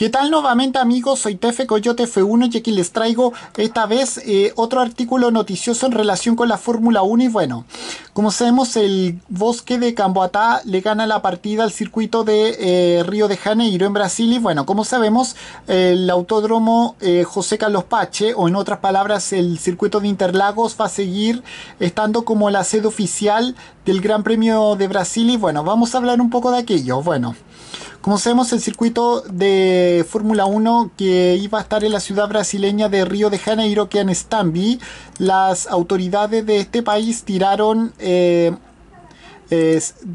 ¿Qué tal nuevamente amigos? Soy Tefe Coyote F1 y aquí les traigo esta vez eh, otro artículo noticioso en relación con la Fórmula 1 y bueno, como sabemos el bosque de Camboatá le gana la partida al circuito de eh, Río de Janeiro en Brasil y bueno, como sabemos el autódromo eh, José Carlos Pache o en otras palabras el circuito de Interlagos va a seguir estando como la sede oficial del Gran Premio de Brasil y bueno, vamos a hablar un poco de aquello. Bueno. Como sabemos, el circuito de Fórmula 1 que iba a estar en la ciudad brasileña de Río de Janeiro, que en Stambi, las autoridades de este país tiraron, eh,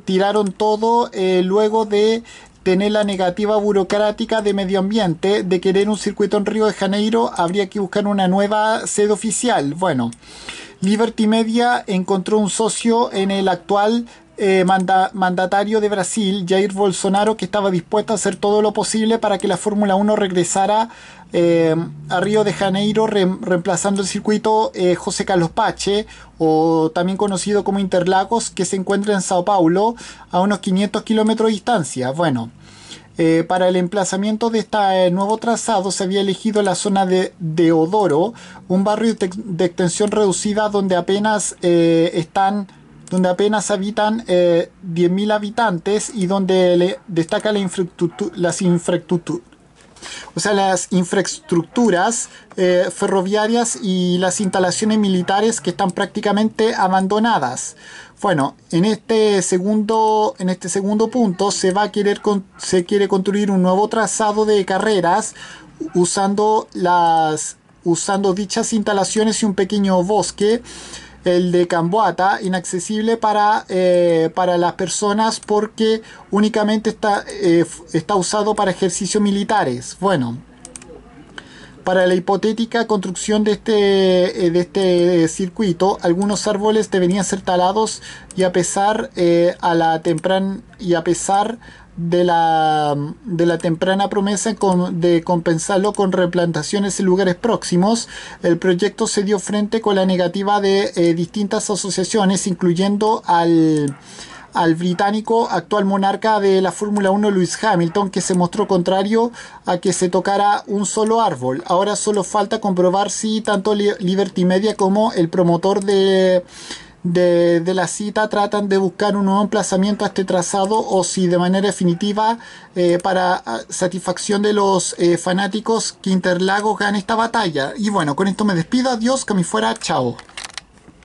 tiraron todo eh, luego de tener la negativa burocrática de medio ambiente de querer un circuito en Río de Janeiro, habría que buscar una nueva sede oficial. Bueno, Liberty Media encontró un socio en el actual eh, mandatario de Brasil, Jair Bolsonaro, que estaba dispuesto a hacer todo lo posible para que la Fórmula 1 regresara eh, a Río de Janeiro, reemplazando el circuito eh, José Carlos Pache, o también conocido como Interlagos, que se encuentra en Sao Paulo, a unos 500 kilómetros de distancia. Bueno. para el emplazamiento de este nuevo trazado se había elegido la zona de Deodoro, un barrio de extensión reducida donde apenas están donde apenas habitan 10.000 eh, habitantes y donde destaca la las infraestructuras o sea, las infraestructuras eh, ferroviarias y las instalaciones militares que están prácticamente abandonadas. Bueno, en este segundo, en este segundo punto se va a querer se quiere construir un nuevo trazado de carreras usando las usando dichas instalaciones y un pequeño bosque el de Camboata, inaccesible para, eh, para las personas porque únicamente está, eh, está usado para ejercicios militares. Bueno, para la hipotética construcción de este, eh, de este circuito, algunos árboles deberían ser talados y a pesar eh, a la temprana y a pesar de la, de la temprana promesa de compensarlo con replantaciones en lugares próximos, el proyecto se dio frente con la negativa de eh, distintas asociaciones, incluyendo al al británico actual monarca de la Fórmula 1 Lewis Hamilton, que se mostró contrario a que se tocara un solo árbol. Ahora solo falta comprobar si tanto Liberty Media como el promotor de, de, la cita tratan de buscar un nuevo emplazamiento a este trazado o si de manera definitiva eh, para ah, satisfacción de los eh, fanáticos que Interlagos gane esta batalla. Y bueno, con esto me despido, adiós, que me fuera, chao.